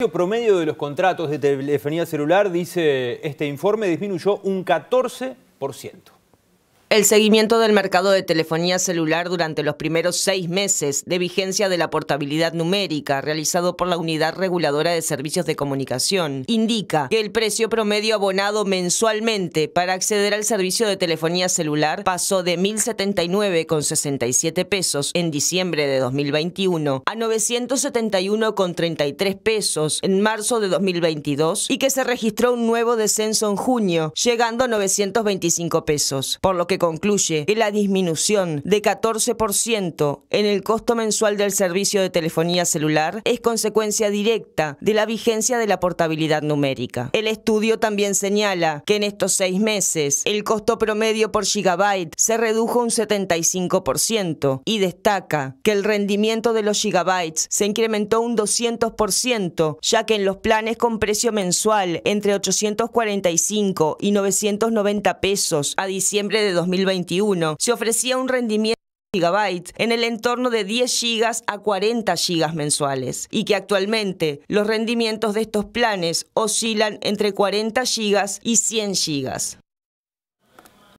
El precio promedio de los contratos de telefonía celular, dice este informe, disminuyó un 14%. El seguimiento del mercado de telefonía celular durante los primeros seis meses de vigencia de la portabilidad numérica realizado por la Unidad Reguladora de Servicios de Comunicación indica que el precio promedio abonado mensualmente para acceder al servicio de telefonía celular pasó de 1.079,67 pesos en diciembre de 2021 a 971,33 pesos en marzo de 2022 y que se registró un nuevo descenso en junio, llegando a 925 pesos, por lo que concluye que la disminución de 14% en el costo mensual del servicio de telefonía celular es consecuencia directa de la vigencia de la portabilidad numérica. El estudio también señala que en estos seis meses el costo promedio por gigabyte se redujo un 75% y destaca que el rendimiento de los gigabytes se incrementó un 200%, ya que en los planes con precio mensual entre 845 y 990 pesos a diciembre de 2021 se ofrecía un rendimiento gigabytes en el entorno de 10 gigas a 40 gigas mensuales y que actualmente los rendimientos de estos planes oscilan entre 40 gigas y 100 gigas.